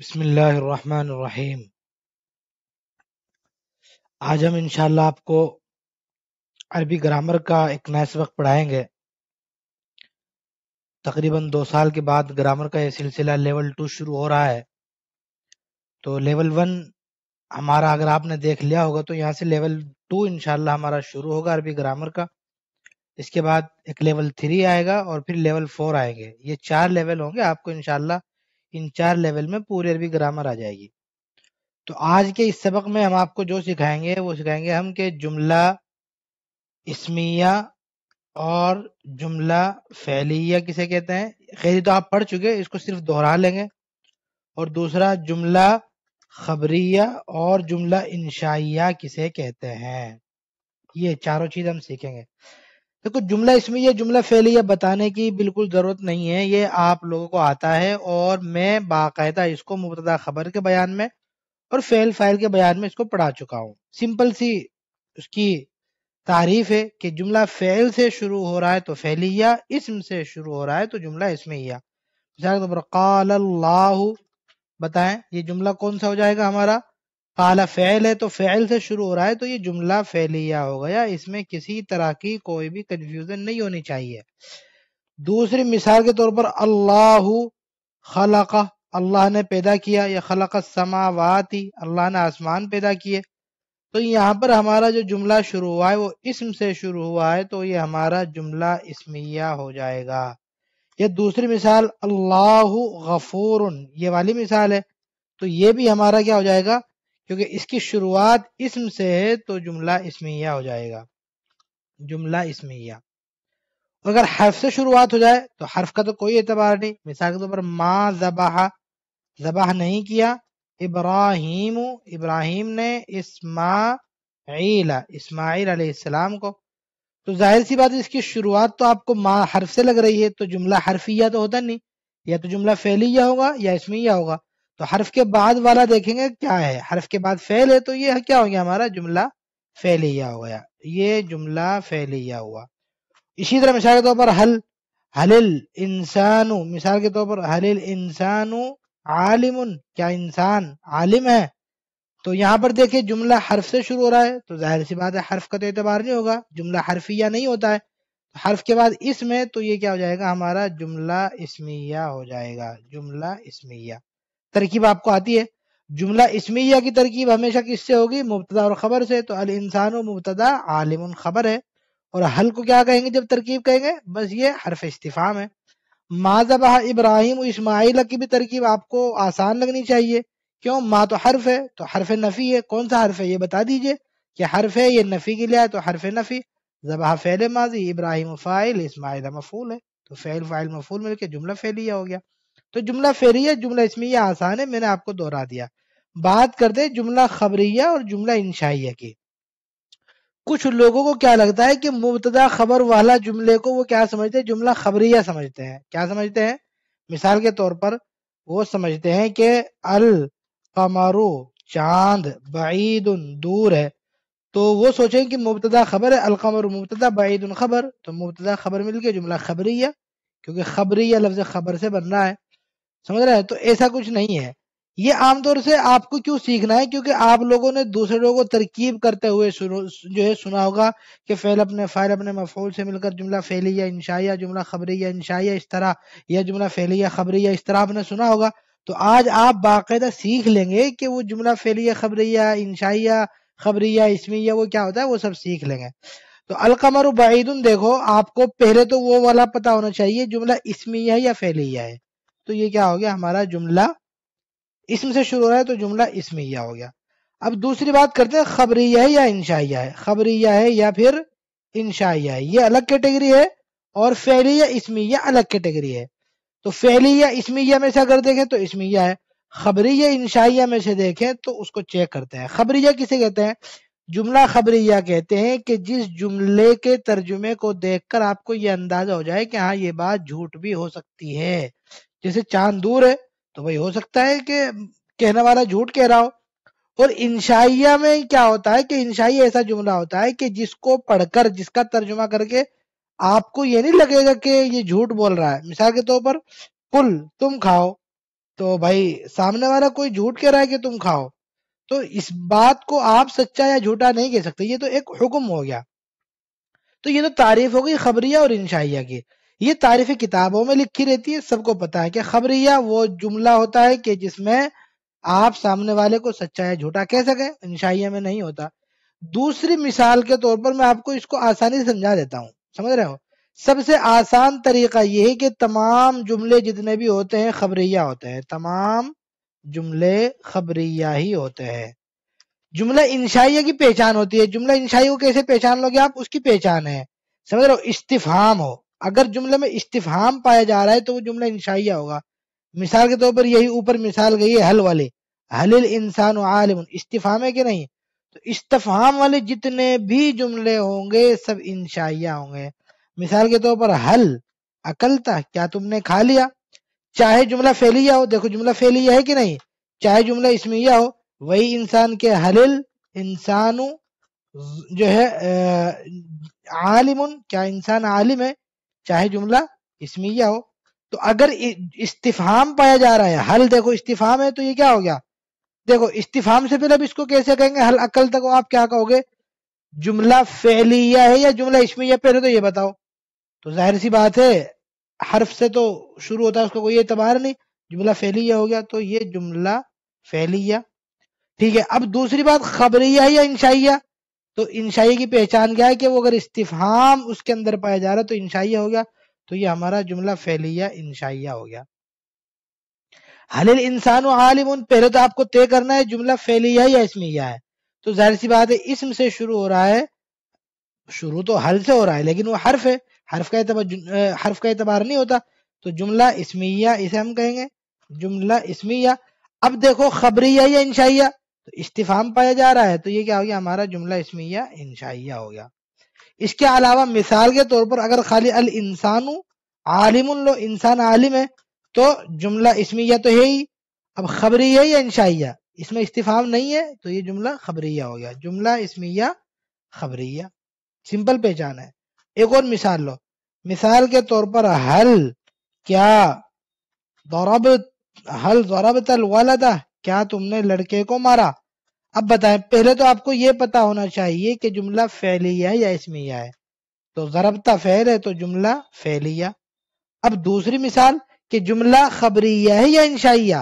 बिस्मिल्लाहिर्रहमानिर्रहीम आज हम इनशाला आपको अरबी ग्रामर का एक नया सबक पढ़ाएंगे तकरीबन दो साल के बाद ग्रामर का यह सिलसिला लेवल टू शुरू हो रहा है तो लेवल वन हमारा अगर आपने देख लिया होगा तो यहाँ से लेवल टू इनशाला हमारा शुरू होगा अरबी ग्रामर का इसके बाद एक लेवल थ्री आएगा और फिर लेवल फोर आएंगे ये चार लेवल होंगे आपको इनशाला इन चार लेवल में पूरी अरबी ग्रामर आ जाएगी तो आज के इस सबक में हम आपको जो सिखाएंगे वो सिखाएंगे हम के जुमला इसमिया और जुमला फैलिया किसे कहते हैं खैरी तो आप पढ़ चुके इसको सिर्फ दोहरा लेंगे और दूसरा जुमला खबरिया और जुमला इंशाइया किसे कहते हैं ये चारों चीज हम सीखेंगे देखो जुमला इसमें यह जुमला फैलिया बताने की बिल्कुल ज़रूरत नहीं है ये आप लोगों को आता है और मैं बाकायदा इसको मुबतदा खबर के बयान में और फेल फाइल के बयान में इसको पढ़ा चुका हूँ सिंपल सी उसकी तारीफ है कि जुमला फेल से शुरू हो रहा है तो फैलिया इसम से शुरू हो रहा है तो जुमला इसमें मिसाल के तौर बताएं ये जुमला कौन सा हो जाएगा हमारा आला फैल है तो फैल से शुरू हो रहा है तो ये जुमला फैलिया हो गया इसमें किसी तरह की कोई भी कन्फ्यूज़न नहीं होनी चाहिए दूसरी मिसाल के तौर पर अल्लाह खलक अल्लाह ने पैदा किया या खलक समावाती अल्लाह ने आसमान पैदा किए तो यहाँ पर हमारा जो जुमला शुरू हुआ है वो इसम से शुरू हुआ है तो ये हमारा जुमला इसमिया हो जाएगा यह दूसरी मिसाल अल्लाह गफूर ये वाली मिसाल है तो ये भी हमारा क्या हो जाएगा क्योंकि इसकी शुरुआत इसम से है तो जुमला इसमिया हो जाएगा जुमला इसमिया अगर हर्फ से शुरुआत हो जाए तो हर्फ का तो कोई एतबार नहीं मिसाल के तौर तो पर माँ जबाह जबाह नहीं किया इब्राहिम इब्राहिम ने इस्माइल इस्माइल अलैहिस्सलाम को तो जाहिर सी बात इसकी शुरुआत तो आपको माँ हर्फ से लग रही है तो जुमला हर्फिया तो होता नहीं या तो जुमला फैलिया होगा या इसमिया होगा तो हर्फ के बाद वाला देखेंगे क्या है हर्फ के बाद फेल है तो ये क्या हो गया हमारा जुमला फैलिया हो गया ये जुमला फैलिया हुआ इसी तरह मिसाल के तौर पर हल हलिल इंसानु मिसाल के तौर पर हलिल इंसानु आलिम क्या इंसान आलिम है तो यहाँ पर देखिए जुमला हर्फ से शुरू हो रहा है तो जाहिर सी बात है हर्फ का तो एतबार नहीं होगा जुमला हर्फिया नहीं होता है तो हर्फ के बाद इसमें तो ये क्या हो जाएगा हमारा जुमला इसमिया हो जाएगा जुमला इसमिया तरकीब आपको आती है जुमला इसमिया की तरकीब हमेशा किससे होगी मुबतदा और खबर से तो अल इंसान मुबतदा आलिम खबर है और हल को क्या कहेंगे जब तरकीब कहेंगे बस ये हरफ इस्तीफ़ाम है माजबा इब्राहिम इसमाइल की भी तरकीब आपको आसान लगनी चाहिए क्यों माँ तो हर्फ है तो हरफ नफ़ी है कौन सा हरफ है ये बता दीजिए कि हरफ है ये नफ़ी के लिए तो हरफ नफ़ी जबह फ़ैल माजी इब्राहिम फ़ाइल इसमाइल मफूल है तो फ़ैल फ़ाइल मफूल मिलकर जुमला फ़ैलिया हो गया तो जुमला फेरिया जुमला इसमिया आसान है मैंने आपको दोहरा दिया बात करते हैं जुमला खबरिया और जुमला इंशाइया की कुछ लोगों को क्या लगता है कि मुबतदा खबर वाला जुमले को वो क्या समझते हैं जुमला खबरिया समझते हैं क्या समझते हैं मिसाल के तौर पर वो समझते हैं कि अल कमरु चांद बाईद दूर है तो वो सोचें कि मुबतदा खबर है अलकमर मुबतदा बाईद खबर तो मुबतदा खबर मिल गया जुमला खबरिया क्योंकि खबरिया लफ्ज खबर से बन रहा है समझ रहे हैं तो ऐसा कुछ नहीं है ये आमतौर से आपको क्यों सीखना है क्योंकि आप लोगों ने दूसरे लोगों को तरकीब करते हुए जो है सुना होगा कि फैल अपने फाइल अपने मफूल से मिलकर जुमला फैली या इंशाया जुमला खबरी या इंशाया इस तरह या जुमला फैली या खबरी या इस तरह आपने सुना होगा तो आज आप बाकायदा सीख लेंगे कि वो जुमला फैली या खबरी या इंशाया खबरी या इसमी या वो क्या होता है वो सब सीख लेंगे तो अलकमर बाईद देखो आपको पहले तो वो वाला पता होना चाहिए जुमला इसमिया या फैलिया है तो ये क्या हो गया हमारा जुमला इसमें से शुरू हो रहा है तो जुमला यह हो गया अब दूसरी बात करते हैं खबरिया है या इंशाइया है खबरिया है या फिर इंशाइया है ये अलग कैटेगरी है और फेली या यह अलग कैटेगरी है तो फेली या इसमिया में से अगर देखें तो इसमें यह है खबरिया इंशाइया में से देखें तो उसको चेक करते हैं खबरिया किसे कहते हैं जुमला खबरिया कहते हैं कि जिस जुमले के तर्जुमे को देखकर आपको ये अंदाजा हो जाए कि हाँ ये बात झूठ भी हो सकती है जैसे चांद दूर है तो भाई हो सकता है कि कहने वाला झूठ कह रहा हो और इंशाइया में क्या होता है कि इंशाइया ऐसा जुमला होता है कि जिसको पढ़कर जिसका तर्जुमा करके आपको ये नहीं लगेगा कि ये झूठ बोल रहा है मिसाल के तौर पर कुल तुम खाओ तो भाई सामने वाला कोई झूठ कह रहा है कि तुम खाओ तो इस बात को आप सच्चा या झूठा नहीं कह सकते ये तो एक हुक्म हो गया तो ये तो तारीफ हो गई खबरिया और इंशाइया की ये तारीफ किताबों में लिखी रहती है सबको पता है कि खबरिया वो जुमला होता है कि जिसमें आप सामने वाले को सच्चा या झूठा कह सके इंशाइया में नहीं होता दूसरी मिसाल के तौर पर मैं आपको इसको आसानी से समझा देता हूँ समझ रहे हो सबसे आसान तरीका यह है कि तमाम जुमले जितने भी होते हैं खबरिया होते हैं तमाम जुमले खबरिया ही होते हैं जुमला इंशाइया की पहचान होती है जुमला इंशाइया को कैसे पहचान लोगे आप उसकी पहचान है समझ रहे हो इस्तीफाम हो अगर जुमले में इस्तीफाम पाया जा रहा है तो वो जुमला इंशाइया होगा मिसाल के तौर पर यही ऊपर मिसाल गई है हल वाले हलिल इंसान आलिम इस्तिफाम है कि नहीं तो इस्तफाम वाले जितने भी जुमले होंगे सब इंशाइया होंगे मिसाल के तौर पर हल अकलता क्या तुमने खा लिया चाहे जुमला फैलिया हो देखो जुमला फैलिया है कि नहीं चाहे जुमला इसमिया हो वही इंसान के हलिल इंसान जो है आलिम क्या इंसान आलिम है चाहे जुमला इसमिया हो तो अगर इस्तीफाम पाया जा रहा है हल देखो इस्तीफाम है तो ये क्या हो गया देखो इस्तीफाम से फिर अब इसको कैसे कहेंगे हल अकल तक आप क्या कहोगे जुमला फैलिया है या जुमला इसमिया पहले तो ये बताओ तो जाहिर सी बात है हर्फ से तो शुरू होता है उसका कोई एतबार नहीं जुमला फैलिया हो गया तो ये जुमला फैलिया ठीक है अब दूसरी बात खबरिया या इंशाइया तो इंशाई की पहचान क्या है कि वो अगर इस्तीफाम उसके अंदर पाया जा रहा है तो इंशाइया हो गया तो ये हमारा जुमला फैलिया इंशाइया हो गया हलिल इंसान आलिम पहले तो आपको तय करना है जुमला फैलिया या इसमिया है तो जाहिर सी बात है इसम से शुरू हो रहा है शुरू तो हल से हो रहा है लेकिन वो हर्फ है हर्फ का हर्फ का एतबार नहीं होता तो जुमला इसमिया इसे हम कहेंगे जुमला इसमिया अब देखो खबरिया या इंशाइया तो इस्तीफाम पाया जा रहा है तो ये क्या हो गया हमारा जुमला इसमिया इंशाइया हो गया इसके अलावा मिसाल के तौर पर अगर खाली अल इंसान आलिम लो इंसान आलिम है तो जुमला इसमिया तो है ही अब खबरिया या इंशाइया इसमें इस्तीफाम नहीं है तो ये जुमला खबरिया हो गया जुमला इसमिया खबरिया सिंपल पहचान है एक और मिसाल लो मिसाल के तौर पर हल क्या दौरब हल दौरब तल क्या तुमने लड़के को मारा अब बताएं पहले तो आपको ये पता होना चाहिए कि जुमला फैलिया या इसमिया है तो जरबता फैल है तो जुमला फैलिया अब दूसरी मिसाल कि जुमला खबरिया है या इंशाइया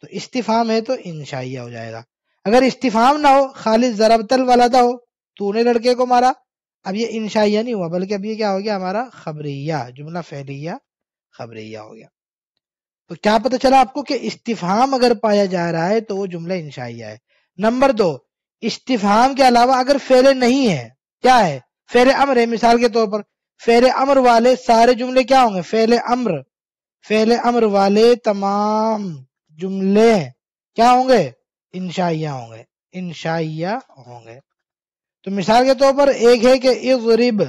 तो इस्तीफाम है तो इंशाइया हो जाएगा अगर इस्तीफाम ना हो खाली जरबतल था हो तूने लड़के को मारा अब ये इंशाइया नहीं हुआ बल्कि अब ये क्या हो गया हमारा खबरिया जुमला फैलिया खबरिया हो गया तो क्या पता चला आपको कि इस्तीफाम अगर पाया जा रहा है तो वो जुमला इंशाइया है नंबर दो इस्तीफाम के अलावा अगर फेरे नहीं है क्या है फेरे अमर है मिसाल के तौर पर फेरे अमर वाले सारे जुमले क्या होंगे फेले अमर फेले अमर वाले तमाम जुमले क्या होंगे इंशाइया होंगे इंशाइया होंगे तो मिसाल के तौर पर एक है कि इजरिब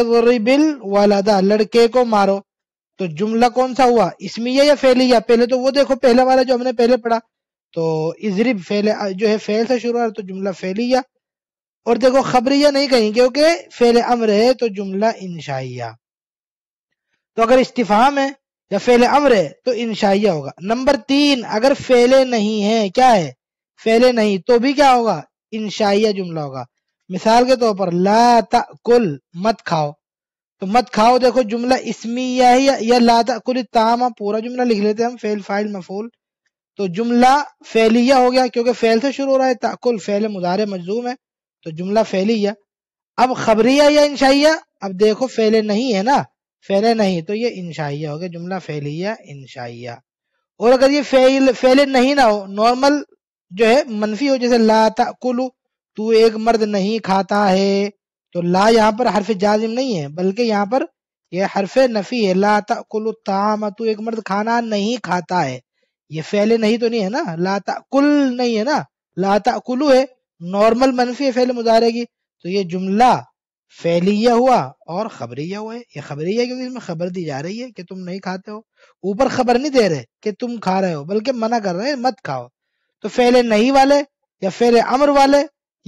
इजरिबिल वालदा लड़के को मारो तो जुमला कौन सा हुआ इसमिया या फेलिया पहले तो वो देखो पहले वाला जो हमने पहले पढ़ा तो इजरिब फेल जो है फेल से शुरू है तो जुमला फेलिया और देखो खबरिया नहीं कहीं क्योंकि फेल अम्र है तो जुमला इंशाइया तो अगर इस्तीफाम है या फेल अम्र है तो इंशाइया होगा नंबर तीन अगर फेले नहीं है क्या है फेले नहीं तो भी क्या होगा इंशाइया जुमला होगा मिसाल के तौर पर लाता कुल मत खाओ तो मत खाओ देखो जुमला इसमी या, या लाता कुल तामा पूरा जुमला लिख लेते हैं हम फेल फाइल मफूल तो जुमला फैलिया हो गया क्योंकि फैल से शुरू हो रहा है ताकुल फैल मुदारे मजजूम है तो जुमला फैलिया अब खबरिया या इंशाइया अब देखो फैले नहीं है ना फैले नहीं तो ये इंशाइया हो गया जुमला फैलिया इंशाइया और अगर ये फैल फैले नहीं ना हो नॉर्मल जो है मनफी हो जैसे ला ताकुल तू एक मर्द नहीं खाता है तो ला यहाँ पर हरफ जाजिम नहीं है बल्कि यहाँ पर यह हरफ नफी है ला ताकुल ताम तू एक मर्द खाना नहीं खाता है ये फैले नहीं तो नहीं है ना लाता कुल नहीं है ना लाता कुलू है नॉर्मल मनफी है फैल मुजाहरे की तो ये जुमला फैलिया हुआ और खबरिया हुआ है ये खबरिया क्योंकि इसमें खबर दी जा रही है कि तुम नहीं खाते हो ऊपर खबर नहीं दे रहे कि तुम खा रहे हो बल्कि मना कर रहे हैं मत खाओ तो फैले नहीं वाले या फैले अमर वाले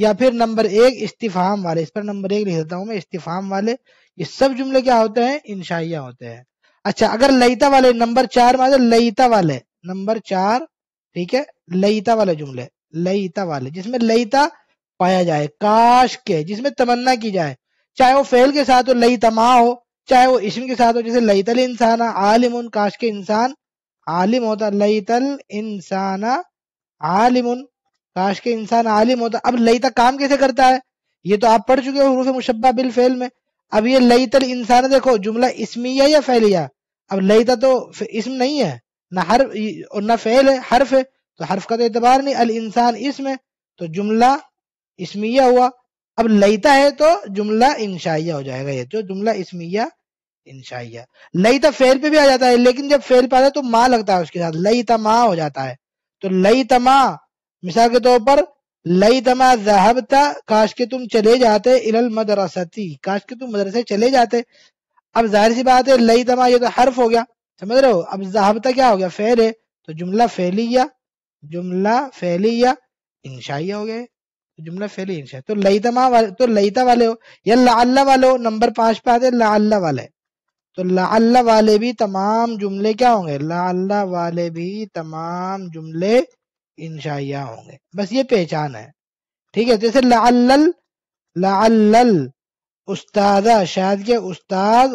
या फिर नंबर एक इस्तीफाम वाले इस पर नंबर एक लिख देता हूँ मैं इस्तीफाम वाले ये सब जुमले क्या होते हैं इंशाइया होते हैं अच्छा अगर लईता वाले नंबर चार में आ लईता वाले नंबर चार ठीक है लईता वाले जुमले लईता वाले जिसमें लईता पाया जाए काश के जिसमें तमन्ना की जाए चाहे वो फेल के साथ हो लई तमा हो चाहे वो इसम के साथ हो जैसे तल इंसान आलिम उन काश के इंसान आलिम होता तल इंसान आलिम उन काश के इंसान आलिम होता अब लईता काम कैसे करता है ये तो आप पढ़ चुके हो हरूफ मुशबा बिल फेल में अब ये तल इंसान देखो जुमला इसमिया या फैलिया अब लईता तो इसम नहीं है ना हर्फ और ना फेल है हर्फ है तो हर्फ का तो एतबार नहीं अल इंसान इसमें तो जुमला इसमिया हुआ अब लईता है तो जुमला इंशाइया हो जाएगा ये तो जुमला इसमिया इंशाइया लईता फेल पे भी आ जाता है लेकिन जब फेल पे आता है तो माँ लगता है उसके साथ लई तमा हो जाता है तो लई तमा मिसाल के तौर पर लई तमा जहबता काश के तुम चले जाते इलल मदरसती काश के तुम मदरसे चले जाते अब जाहिर सी बात है लई तमा ये तो हर्फ हो गया समझ रहे हो अब जहाबता क्या हो गया फेर है तो जुमला फैलिया जुमला फैलिया इंशाइया हो गए जुमला फैली इंशा तो लईतमा वाले तो लईता वाले हो या लाअल्ला वाले हो नंबर पांच पे आते लाला वाले तो लाअल्ला वाले भी तमाम जुमले क्या होंगे लाला वाले भी तमाम जुमले इंशाइया होंगे बस ये पहचान है ठीक है जैसे लाल लाल उस्ताद शायद के उस्ताद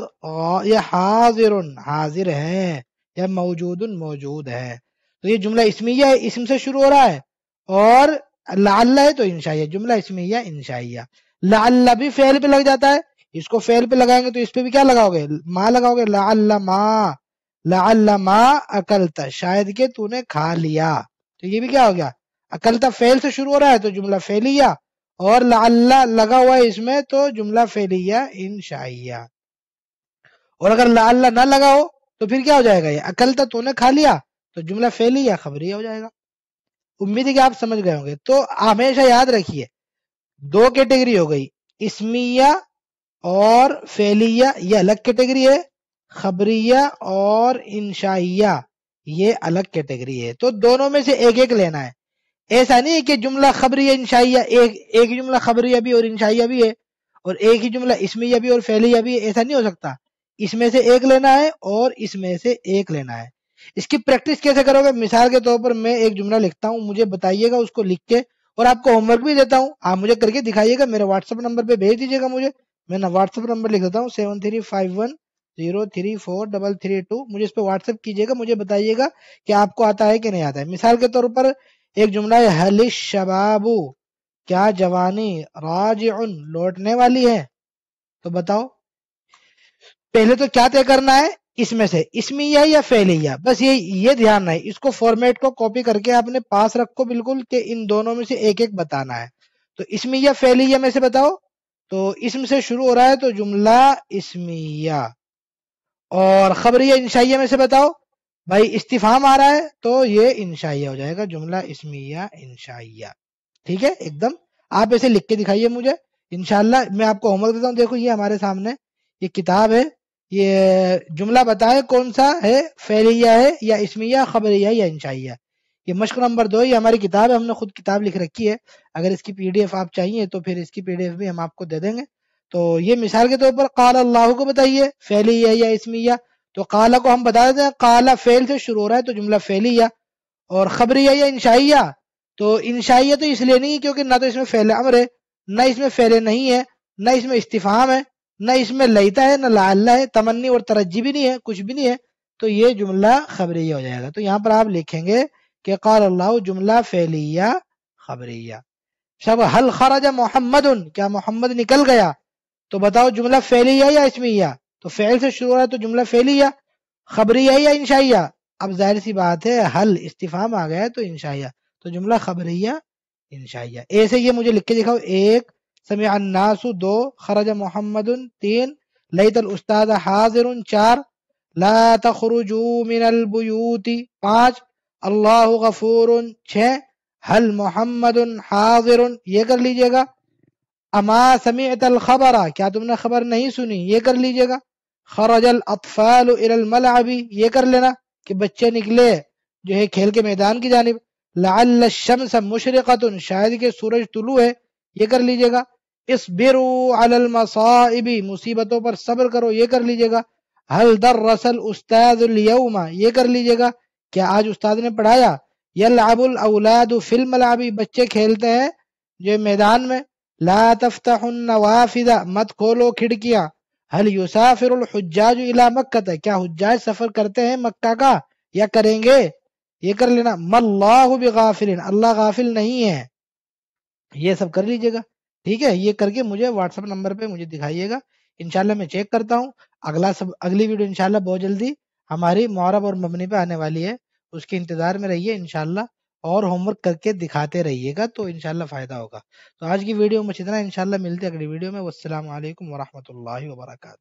या हाजिर हाजिर है या मौजूद मौजूद है तो ये जुमला इसमिया है इसम से शुरू हो रहा है और लाला है तो इंशाइया जुमला इसमिया इंशाइया लाला भी फेल पे लग जाता है इसको फेल पे लगाएंगे तो इस पे भी क्या लगाओगे माँ लगाओगे लाला माँ लाला माँ अकलता शायद के तूने खा लिया तो ये भी क्या हो गया अकलता फेल से शुरू हो रहा है तो जुमला फेलिया और लाल्ला लगा हुआ है इसमें तो जुमला फेलिया इन शाइया और अगर लाल्ला ना लगा हो तो फिर क्या हो जाएगा ये अकल तो तूने खा लिया तो जुमला फेलिया खबरिया हो जाएगा उम्मीद है कि आप समझ गए होंगे तो हमेशा याद रखिए दो कैटेगरी हो गई इसमिया और फेलिया ये अलग कैटेगरी है खबरिया और इंशाइया ये अलग कैटेगरी है तो दोनों में से एक एक लेना है ऐसा नहीं कि जुमला खबरिया इंशाइया एक एक जुमला खबरिया भी और इंशाइया भी है और एक ही जुमला इसमिया भी और फैलिया भी है ऐसा नहीं हो सकता इसमें से एक लेना है और इसमें से एक लेना है इसकी प्रैक्टिस कैसे करोगे मिसाल के तौर पर मैं एक जुमला लिखता हूँ मुझे बताइएगा उसको लिख के और आपको होमवर्क भी देता हूँ आप मुझे करके दिखाइएगा मेरे व्हाट्सअप नंबर पर भेज दीजिएगा मुझे मैं ना व्हाट्सअप नंबर लिख देता हूँ seven three five one zero three four double three two मुझे इस पर व्हाट्सअप कीजिएगा मुझे बताइएगा कि आपको आता है कि नहीं आता है मिसाल के तौर पर एक जुमला है हलिश शबाबू क्या जवानी राज लौटने वाली है तो बताओ पहले तो क्या तय करना है इसमें से इसमिया या फेलिया बस ये ये ध्यान है इसको फॉर्मेट को कॉपी करके आपने पास रखो बिल्कुल कि इन दोनों में से एक एक बताना है तो इसमिया फेलिया में से बताओ तो इसम से शुरू हो रहा है तो जुमला इसमिया और खबरिया इंशाइया में से बताओ भाई इस्तीफाम आ रहा है तो ये इंशाइया हो जाएगा जुमला इसमिया इंशाइया ठीक है एकदम आप ऐसे लिख के दिखाइए मुझे इनशाला मैं आपको होमवर्क देता हूँ देखो ये हमारे सामने ये किताब है ये जुमला बताए कौन सा है फेरिया है या इसमिया खबरिया या इंशाइया ये मश्क नंबर दो ये हमारी किताब है हमने खुद किताब लिख रखी है अगर इसकी पीडीएफ आप चाहिए तो फिर इसकी पीडीएफ भी हम आपको दे देंगे तो ये मिसाल के तौर पर काल अल्लाह को बताइए फैलिया या इसमिया तो काला को हम बता देते हैं काला फेल से शुरू हो रहा है तो जुमला फेलिया और खबरिया या इंशाइया तो इंशाइया तो इसलिए नहीं है क्योंकि ना तो इसमें फैले अमर है ना इसमें फैले नहीं है ना इसमें इस्तीफाम है ना इसमें लईता है ना लाला है तमन्नी और तरजी भी नहीं है कुछ भी नहीं है तो ये जुमला खबरिया हो जाएगा तो यहाँ पर आप लिखेंगे कि कल अल्लाह जुमला फैलिया खबरिया शब हल खराजा मोहम्मद क्या मोहम्मद निकल गया तो बताओ जुमला फैलिया या इसमिया तो फेल से शुरू हो रहा है तो जुमला फेलिया खबरिया या इंशाइया अब जाहिर सी बात है हल इस्तीफाम आ गया है तो इंशाइया तो जुमला खबरिया इंशाइया ऐसे ये मुझे लिख के दिखाओ एक समय अन्नासु दो खरज मोहम्मद तीन लईतल उस्ताद हाजिर चार ला पांच अल्लाह गफूर छ हल मोहम्मद हाजिर ये कर लीजिएगा अमा समीत खबरा क्या तुमने खबर नहीं सुनी ये कर लीजिएगा खरजल अतफाल ये कर लेना कि बच्चे निकले जो है खेल के मैदान की जानब लाल शमस मुशरक़त शायद के सूरज तुलु है ये कर लीजिएगा इस बिरु मुसीबतों पर सब्र करो ये कर लीजिएगा हल दर रसल उस्तादुलयमा ये कर लीजिएगा क्या आज उस्ताद ने पढ़ाया यबुल अवलाद फिल्म लाबी बच्चे खेलते हैं जो मैदान में ला तफ्ता मत खोलो खिड़कियाँ हल फिर हज्जाज इला मक्का क्या हुज्जाज सफर करते हैं मक्का का या करेंगे ये कर लेना मल्लाह गाफिल अल्लाह गाफिल नहीं है ये सब कर लीजिएगा ठीक है ये करके मुझे व्हाट्सएप नंबर पे मुझे दिखाइएगा इनशाला मैं चेक करता हूँ अगला सब अगली वीडियो इनशाला बहुत जल्दी हमारी मौरब और मबनी पे आने वाली है उसके इंतजार में रहिए इनशाला और होमवर्क करके दिखाते रहिएगा तो इनशाला फ़ायदा होगा तो आज की वीडियो में इतना इनशाला मिलते अगली वीडियो में वरहमत वरहमल वर्का